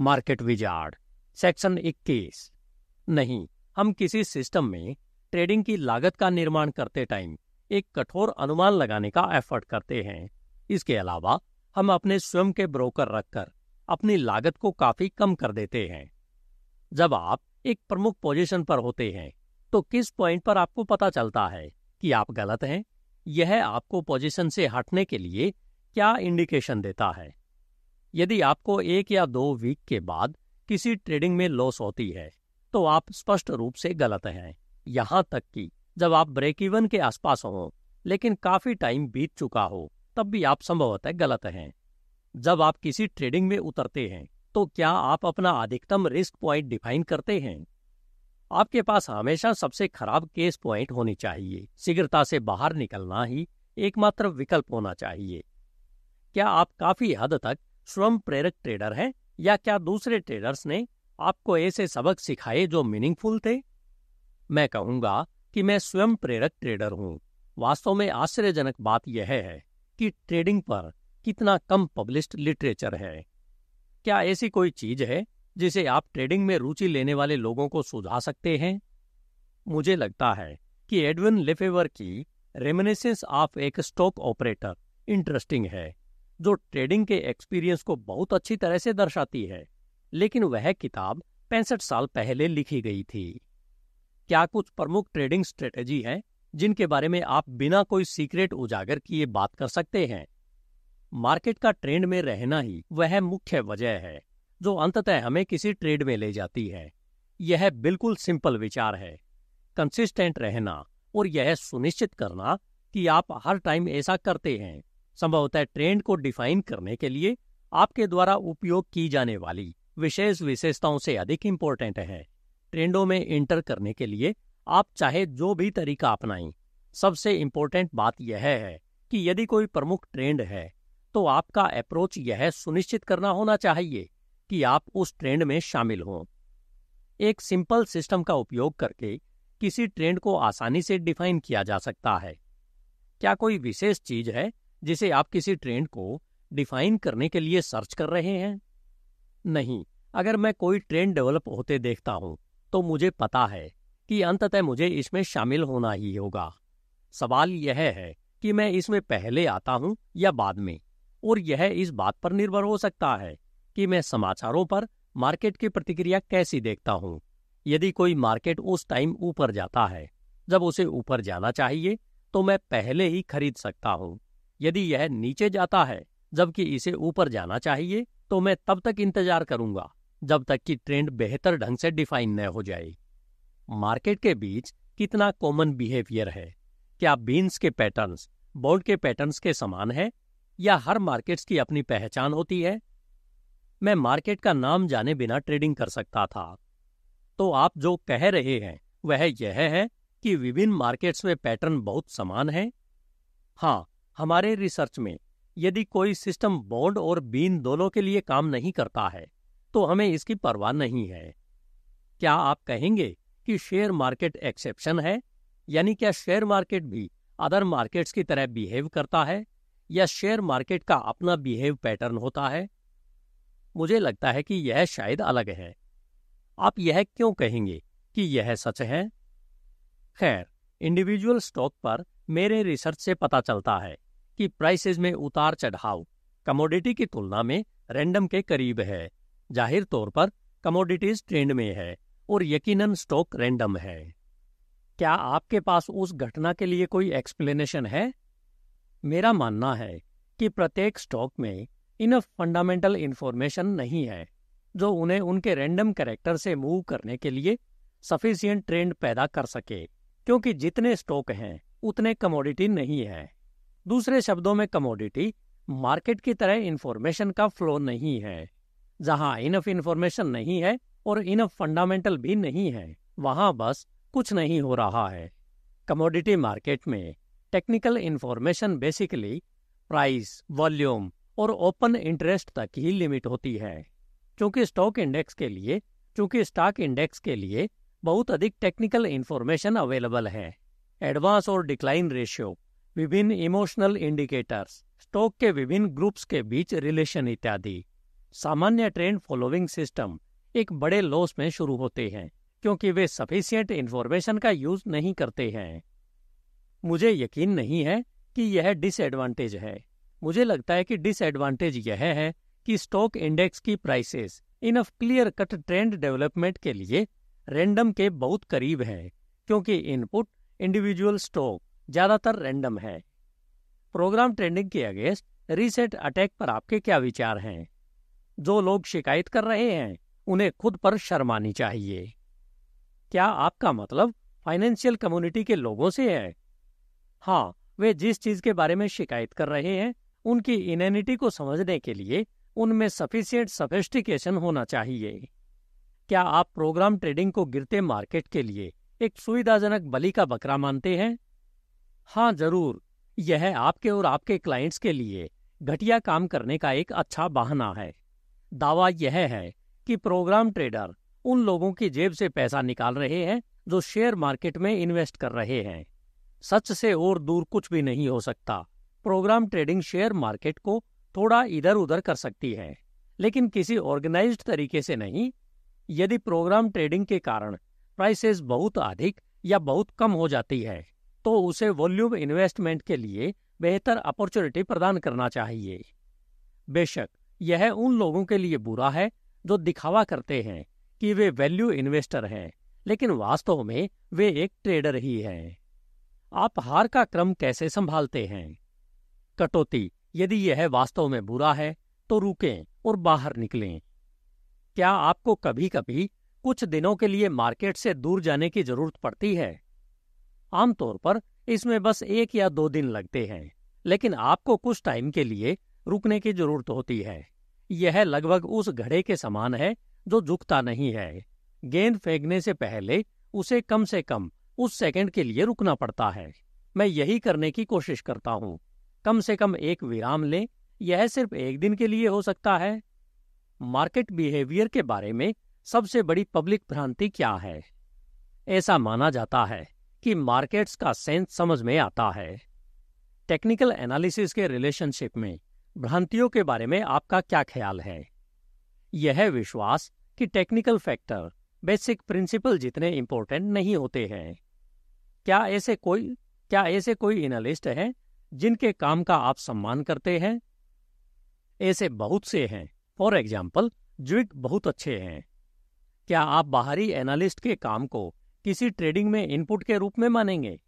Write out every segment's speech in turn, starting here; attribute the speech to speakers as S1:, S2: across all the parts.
S1: market wizard section 21 नहीं हम किसी सिस्टम में ट्रेडिंग की लागत का निर्माण करते टाइम एक कठोर अनुमान लगाने का एफर्ट करते हैं इसके अलावा हम अपने स्वयं के ब्रोकर रखकर अपनी लागत को काफी कम कर देते हैं जब आप एक प्रमुख पोजीशन पर होते हैं तो किस पॉइंट पर आपको पता चलता है कि आप गलत हैं यह आपको पोजीशन से हटने के लिए क्या इंडिकेशन देता है यदि आपको एक या दो वीक के बाद किसी ट्रेडिंग में लॉस होती है तो आप स्पष्ट रूप से गलत हैं यहाँ तक कि जब आप ब्रेक इवन के आसपास हो लेकिन काफी टाइम बीत चुका हो तब भी आप संभवतः गलत हैं जब आप किसी ट्रेडिंग में उतरते हैं तो क्या आप अपना अधिकतम रिस्क पॉइंट डिफाइन करते हैं आपके पास हमेशा सबसे खराब केस पॉइंट होनी चाहिए शीघ्रता से बाहर निकलना ही एकमात्र विकल्प होना चाहिए क्या आप काफी हद तक स्वयं प्रेरक ट्रेडर हैं या क्या दूसरे ट्रेडर्स ने आपको ऐसे सबक सिखाए जो मीनिंगफुल थे मैं कहूंगा कि मैं स्वयं प्रेरक ट्रेडर हूं वास्तव में आश्चर्यजनक बात यह है कि ट्रेडिंग पर कितना कम पब्लिश्ड लिटरेचर है क्या ऐसी कोई चीज है जिसे आप ट्रेडिंग में रुचि लेने वाले लोगों को सुझा सकते हैं मुझे लगता है कि एडविन लेफेवर की रेमिनेसेंस ऑफ एक स्टॉक ऑपरेटर इंटरेस्टिंग है जो ट्रेडिंग के एक्सपीरियंस को बहुत अच्छी तरह से दर्शाती है लेकिन वह किताब पैंसठ साल पहले लिखी गई थी क्या कुछ प्रमुख ट्रेडिंग स्ट्रेटेजी हैं जिनके बारे में आप बिना कोई सीक्रेट उजागर किए बात कर सकते हैं मार्केट का ट्रेंड में रहना ही वह मुख्य वजह है जो अंततः हमें किसी ट्रेड में ले जाती है यह बिल्कुल सिंपल विचार है कंसिस्टेंट रहना और यह सुनिश्चित करना कि आप हर टाइम ऐसा करते हैं संभवतः ट्रेंड को डिफाइन करने के लिए आपके द्वारा उपयोग की जाने वाली विशेष विशेषताओं से अधिक इम्पोर्टेंट है ट्रेंडों में एंटर करने के लिए आप चाहे जो भी तरीका अपनाएं सबसे इम्पोर्टेंट बात यह है कि यदि कोई प्रमुख ट्रेंड है तो आपका अप्रोच यह सुनिश्चित करना होना चाहिए कि आप उस ट्रेंड में शामिल हों एक सिंपल सिस्टम का उपयोग करके किसी ट्रेंड को आसानी से डिफाइन किया जा सकता है क्या कोई विशेष चीज है जिसे आप किसी ट्रेंड को डिफाइन करने के लिए सर्च कर रहे हैं नहीं अगर मैं कोई ट्रेंड डेवलप होते देखता हूं तो मुझे पता है कि अंततः मुझे इसमें शामिल होना ही होगा सवाल यह है कि मैं इसमें पहले आता हूं या बाद में और यह इस बात पर निर्भर हो सकता है कि मैं समाचारों पर मार्केट की प्रतिक्रिया कैसी देखता हूं यदि कोई मार्केट उस टाइम ऊपर जाता है जब उसे ऊपर जाना चाहिए तो मैं पहले ही खरीद सकता हूं यदि यह नीचे जाता है जबकि इसे ऊपर जाना चाहिए तो मैं तब तक इंतजार करूंगा जब तक कि ट्रेंड बेहतर ढंग से डिफाइन न हो जाए मार्केट के बीच कितना कॉमन बिहेवियर है क्या बीन्स के पैटर्न्स बोल्ड के पैटर्न्स के समान है या हर मार्केट्स की अपनी पहचान होती है मैं मार्केट का नाम जाने बिना ट्रेडिंग कर सकता था तो आप जो कह रहे हैं वह यह है कि विभिन्न मार्केट्स में पैटर्न बहुत समान है हाँ हमारे रिसर्च में यदि कोई सिस्टम बॉन्ड और बीन दोनों के लिए काम नहीं करता है तो हमें इसकी परवाह नहीं है क्या आप कहेंगे कि शेयर मार्केट एक्सेप्शन है यानी क्या शेयर मार्केट भी अदर मार्केट्स की तरह बिहेव करता है या शेयर मार्केट का अपना बिहेव पैटर्न होता है मुझे लगता है कि यह शायद अलग है आप यह क्यों कहेंगे कि यह सच है खैर इंडिविजुअल स्टॉक पर मेरे रिसर्च से पता चलता है कि प्राइसेस में उतार चढ़ाव कमोडिटी की तुलना में रैंडम के करीब है जाहिर तौर पर कमोडिटीज ट्रेंड में है और यकीनन स्टॉक रैंडम है क्या आपके पास उस घटना के लिए कोई एक्सप्लेनेशन है मेरा मानना है कि प्रत्येक स्टॉक में इनफ फंडामेंटल इन्फॉर्मेशन नहीं है जो उन्हें उनके रैंडम कैरेक्टर से मूव करने के लिए सफिशियंट ट्रेंड पैदा कर सके क्योंकि जितने स्टॉक हैं उतने कमोडिटी नहीं है दूसरे शब्दों में कमोडिटी मार्केट की तरह इन्फॉर्मेशन का फ्लो नहीं है जहां इनफ इंफॉर्मेशन नहीं है और इनफ फंडामेंटल भी नहीं है वहां बस कुछ नहीं हो रहा है कमोडिटी मार्केट में technical information basically price volume और ओपन इंटरेस्ट तक ही लिमिट होती है क्योंकि स्टॉक इंडेक्स के लिए चूंकि स्टॉक इंडेक्स के लिए बहुत अधिक टेक्निकल इंफॉर्मेशन अवेलेबल है एडवांस और डिक्लाइन रेशियो विभिन्न इमोशनल इंडिकेटर्स स्टॉक के विभिन्न ग्रुप्स के बीच रिलेशन इत्यादि सामान्य ट्रेंड फॉलोइंग सिस्टम एक बड़े लॉस में शुरू होते हैं क्योंकि वे सफिशियंट इन्फॉर्मेशन का यूज नहीं करते हैं मुझे यकीन नहीं है कि यह डिसएडवांटेज है मुझे लगता है कि डिसएडवांटेज यह है कि स्टॉक इंडेक्स की prices enough clear cut trend development के लिए रैंडम के बहुत करीब हैं क्योंकि इनपुट इंडिविजुअल स्टॉक ज्यादातर रैंडम है प्रोग्राम ट्रेंडिंग के अगेंस्ट रीसेट अटैक पर आपके क्या विचार हैं जो लोग शिकायत कर रहे हैं उन्हें खुद पर शर्मानी चाहिए क्या आपका मतलब फाइनेंशियल कम्युनिटी के लोगों से है हाँ वे जिस चीज के बारे में शिकायत कर रहे हैं उनकी इनिटी को समझने के लिए उनमें सफिशियंट सफेस्टिकेशन होना चाहिए क्या आप प्रोग्राम ट्रेडिंग को गिरते मार्केट के लिए एक सुविधाजनक बलि का बकरा मानते हैं हाँ जरूर यह आपके और आपके क्लाइंट्स के लिए घटिया काम करने का एक अच्छा बहाना है दावा यह है कि प्रोग्राम ट्रेडर उन लोगों की जेब से पैसा निकाल रहे हैं जो शेयर मार्केट में इन्वेस्ट कर रहे हैं सच से और दूर कुछ भी नहीं हो सकता प्रोग्राम ट्रेडिंग शेयर मार्केट को थोड़ा इधर उधर कर सकती है लेकिन किसी ऑर्गेनाइज्ड तरीके से नहीं यदि प्रोग्राम ट्रेडिंग के कारण प्राइसेस बहुत अधिक या बहुत कम हो जाती है तो उसे वॉल्यूम इन्वेस्टमेंट के लिए बेहतर अपॉर्चुनिटी प्रदान करना चाहिए बेशक यह उन लोगों के लिए बुरा है जो दिखावा करते हैं कि वे वैल्यू इन्वेस्टर हैं लेकिन वास्तव में वे एक ट्रेडर ही हैं आप हार का क्रम कैसे संभालते हैं कटौती यदि यह वास्तव में बुरा है तो रुकें और बाहर निकलें क्या आपको कभी कभी कुछ दिनों के लिए मार्केट से दूर जाने की जरूरत पड़ती है आमतौर पर इसमें बस एक या दो दिन लगते हैं लेकिन आपको कुछ टाइम के लिए रुकने की जरूरत होती है यह लगभग उस घड़े के समान है जो झुकता नहीं है गेंद फेंकने से पहले उसे कम से कम उस सेकंड के लिए रुकना पड़ता है मैं यही करने की कोशिश करता हूं कम से कम एक विराम लें यह सिर्फ एक दिन के लिए हो सकता है मार्केट बिहेवियर के बारे में सबसे बड़ी पब्लिक भ्रांति क्या है ऐसा माना जाता है कि मार्केट्स का सेंस समझ में आता है टेक्निकल एनालिसिस के रिलेशनशिप में भ्रांतियों के बारे में आपका क्या ख्याल है यह विश्वास कि टेक्निकल फैक्टर बेसिक प्रिंसिपल जितने इंपॉर्टेंट नहीं होते हैं क्या ऐसे कोई क्या ऐसे कोई एनालिस्ट हैं जिनके काम का आप सम्मान करते हैं ऐसे बहुत से हैं फॉर एग्जाम्पल ज्विक बहुत अच्छे हैं क्या आप बाहरी एनालिस्ट के काम को किसी ट्रेडिंग में इनपुट के रूप में मानेंगे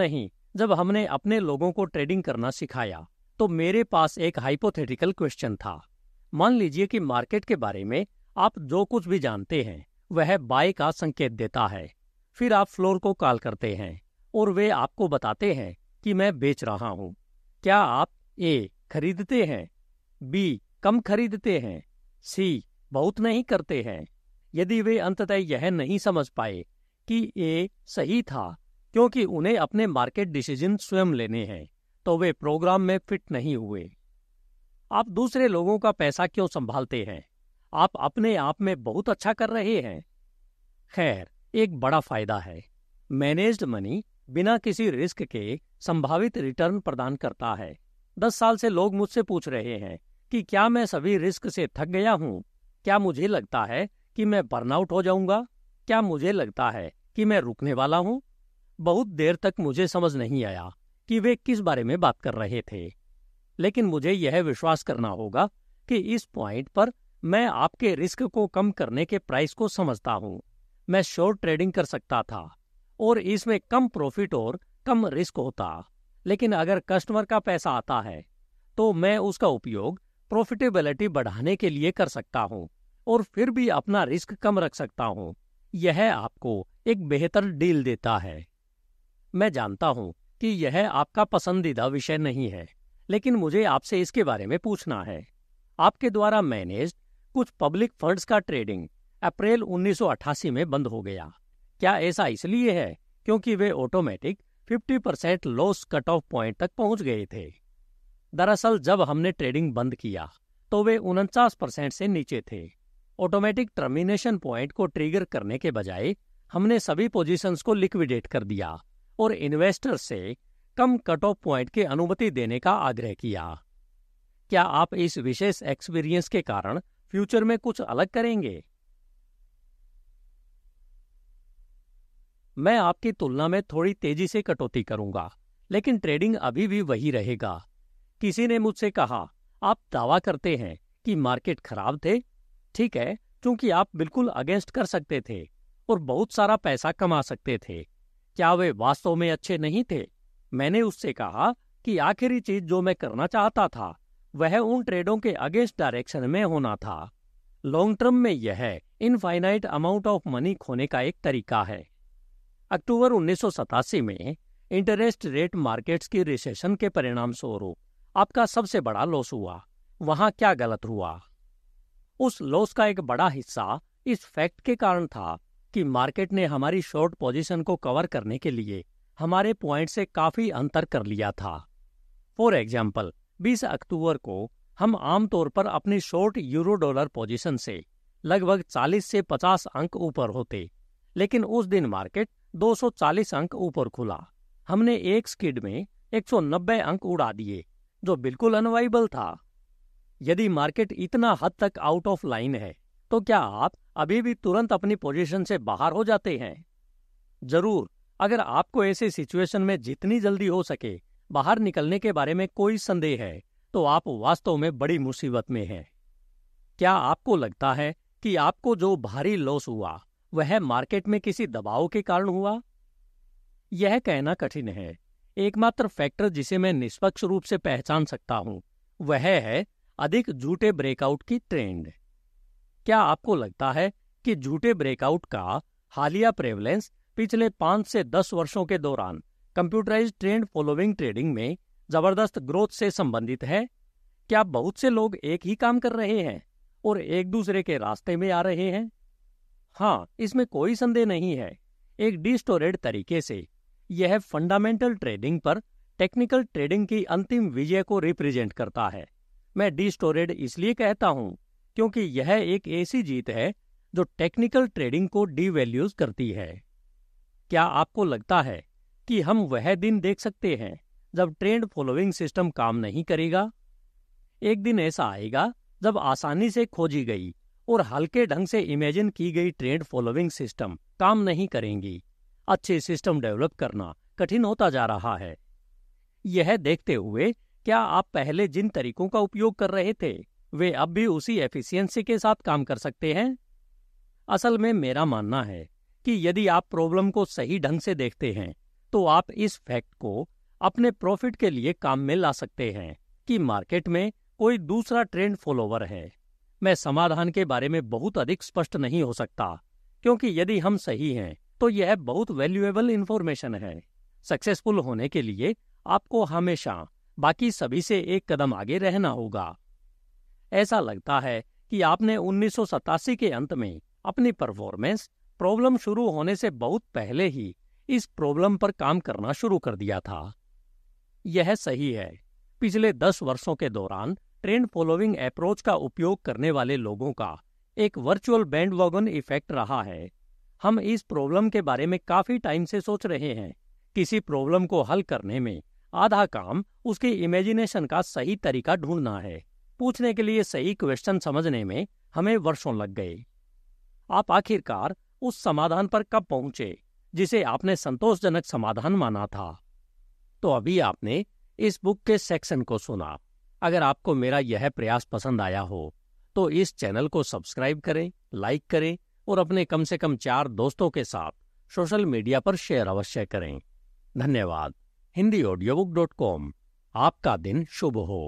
S1: नहीं जब हमने अपने लोगों को ट्रेडिंग करना सिखाया तो मेरे पास एक हाइपोथेटिकल क्वेश्चन था मान लीजिए कि मार्केट के बारे में आप जो कुछ भी जानते हैं वह बाय का संकेत देता है फिर आप फ्लोर को कॉल करते हैं और वे आपको बताते हैं कि मैं बेच रहा हूं क्या आप ए खरीदते हैं बी कम खरीदते हैं सी बहुत नहीं करते हैं यदि वे अंततः यह नहीं समझ पाए कि ये सही था क्योंकि उन्हें अपने मार्केट डिसीजन स्वयं लेने हैं तो वे प्रोग्राम में फिट नहीं हुए आप दूसरे लोगों का पैसा क्यों संभालते हैं आप अपने आप में बहुत अच्छा कर रहे हैं खैर एक बड़ा फायदा है मैनेज्ड मनी बिना किसी रिस्क के संभावित रिटर्न प्रदान करता है दस साल से लोग मुझसे पूछ रहे हैं कि क्या मैं सभी रिस्क से थक गया हूँ क्या मुझे लगता है कि मैं बर्नआउट हो जाऊंगा क्या मुझे लगता है कि मैं रुकने वाला हूं बहुत देर तक मुझे समझ नहीं आया कि वे किस बारे में बात कर रहे थे लेकिन मुझे यह विश्वास करना होगा कि इस पॉइंट पर मैं आपके रिस्क को कम करने के प्राइस को समझता हूं मैं शोर ट्रेडिंग कर सकता था और इसमें कम प्रॉफिट और कम रिस्क होता लेकिन अगर कस्टमर का पैसा आता है तो मैं उसका उपयोग प्रॉफिटेबिलिटी बढ़ाने के लिए कर सकता हूं और फिर भी अपना रिस्क कम रख सकता हूं यह आपको एक बेहतर डील देता है मैं जानता हूं कि यह आपका पसंदीदा विषय नहीं है लेकिन मुझे आपसे इसके बारे में पूछना है आपके द्वारा मैनेज कुछ पब्लिक फंड्स का ट्रेडिंग अप्रैल 1988 में बंद हो गया क्या ऐसा इसलिए है क्योंकि वे automatic 50 percent loss cut off point तक पहुंच गए थे दरअसल जब हमने ट्रेडिंग बंद किया तो वे उनचास परसेंट से नीचे थे ऑटोमेटिक टर्मिनेशन पॉइंट को ट्रिगर करने के बजाय हमने सभी पोजीशंस को लिक्विडेट कर दिया और इन्वेस्टर से कम कट ऑफ प्वाइंट की अनुमति देने का आग्रह किया क्या आप इस विशेष एक्सपीरियंस के कारण फ्यूचर में कुछ अलग करेंगे मैं आपकी तुलना में थोड़ी तेजी से कटौती करूंगा लेकिन ट्रेडिंग अभी भी वही रहेगा किसी ने मुझसे कहा आप दावा करते हैं कि मार्केट खराब थे ठीक है क्योंकि आप बिल्कुल अगेंस्ट कर सकते थे और बहुत सारा पैसा कमा सकते थे क्या वे वास्तव में अच्छे नहीं थे मैंने उससे कहा कि आखिरी चीज जो मैं करना चाहता था वह उन ट्रेडों के अगेंस्ट डायरेक्शन में होना था लॉन्ग टर्म में यह इनफाइनाइट अमाउंट ऑफ मनी खोने का एक तरीका है अक्टूबर उन्नीस में इंटरेस्ट रेट मार्केट्स की रिसेशन के परिणाम स्वरूप आपका सबसे बड़ा लॉस हुआ वहां क्या गलत हुआ उस लॉस का एक बड़ा हिस्सा इस फैक्ट के कारण था कि मार्केट ने हमारी शॉर्ट पोजीशन को कवर करने के लिए हमारे पॉइंट से काफी अंतर कर लिया था फॉर एग्जाम्पल 20 अक्टूबर को हम आमतौर पर अपनी शॉर्ट यूरो डॉलर पोजीशन से लगभग 40 से 50 अंक ऊपर होते लेकिन उस दिन मार्केट 240 अंक ऊपर खुला हमने एक स्किड में 190 अंक उड़ा दिए जो बिल्कुल अनवाइबल था यदि मार्केट इतना हद तक आउट ऑफ लाइन है तो क्या आप अभी भी तुरंत अपनी पोजीशन से बाहर हो जाते हैं जरूर अगर आपको ऐसे सिचुएशन में जितनी जल्दी हो सके बाहर निकलने के बारे में कोई संदेह है तो आप वास्तव में बड़ी मुसीबत में हैं क्या आपको लगता है कि आपको जो भारी लॉस हुआ वह मार्केट में किसी दबाव के कारण हुआ यह कहना कठिन है एकमात्र फैक्टर जिसे मैं निष्पक्ष रूप से पहचान सकता हूं वह है अधिक झूठे ब्रेकआउट की ट्रेंड क्या आपको लगता है कि झूठे ब्रेकआउट का हालिया प्रेवलेंस पिछले पांच से दस वर्षों के दौरान कंप्यूटराइज ट्रेंड फॉलोइंग ट्रेडिंग में जबरदस्त ग्रोथ से संबंधित है क्या बहुत से लोग एक ही काम कर रहे हैं और एक दूसरे के रास्ते में आ रहे हैं हाँ इसमें कोई संदेह नहीं है एक डिस्टोरेड तरीके से यह फंडामेंटल ट्रेडिंग पर टेक्निकल ट्रेडिंग की अंतिम विजय को रिप्रेजेंट करता है मैं डिस्टोरेड इसलिए कहता हूं क्योंकि यह एक ऐसी जीत है जो टेक्निकल ट्रेडिंग को डीवैल्यूज करती है क्या आपको लगता है कि हम वह दिन देख सकते हैं जब ट्रेंड फॉलोइंग सिस्टम काम नहीं करेगा एक दिन ऐसा आएगा जब आसानी से खोजी गई और हल्के ढंग से इमेजिन की गई ट्रेंड फॉलोइंग सिस्टम काम नहीं करेंगी अच्छे सिस्टम डेवलप करना कठिन होता जा रहा है यह देखते हुए क्या आप पहले जिन तरीकों का उपयोग कर रहे थे वे अब भी उसी एफिशिएंसी के साथ काम कर सकते हैं असल में मेरा मानना है कि यदि आप प्रॉब्लम को सही ढंग से देखते हैं तो आप इस फैक्ट को अपने प्रॉफिट के लिए काम में ला सकते हैं कि मार्केट में कोई दूसरा ट्रेंड फॉलोवर है मैं समाधान के बारे में बहुत अधिक स्पष्ट नहीं हो सकता क्योंकि यदि हम सही हैं तो यह बहुत वैल्यूएबल इन्फॉर्मेशन है सक्सेसफुल होने के लिए आपको हमेशा बाकी सभी से एक कदम आगे रहना होगा ऐसा लगता है कि आपने उन्नीस के अंत में अपनी परफॉर्मेंस प्रॉब्लम शुरू होने से बहुत पहले ही इस प्रॉब्लम पर काम करना शुरू कर दिया था यह सही है पिछले दस वर्षों के दौरान ट्रेंड फॉलोइंग अप्रोच का उपयोग करने वाले लोगों का एक वर्चुअल बैंड वॉगन इफेक्ट रहा है हम इस प्रॉब्लम के बारे में काफी टाइम से सोच रहे हैं किसी प्रॉब्लम को हल करने में आधा काम उसके इमेजिनेशन का सही तरीका ढूंढना है पूछने के लिए सही क्वेश्चन समझने में हमें वर्षों लग गए आप आखिरकार उस समाधान पर कब पहुंचे जिसे आपने संतोषजनक समाधान माना था तो अभी आपने इस बुक के सेक्शन को सुना अगर आपको मेरा यह प्रयास पसंद आया हो तो इस चैनल को सब्सक्राइब करें लाइक करें और अपने कम से कम चार दोस्तों के साथ सोशल मीडिया पर शेयर अवश्य करें धन्यवाद Hindi audio book dot com आपका दिन शुभ हो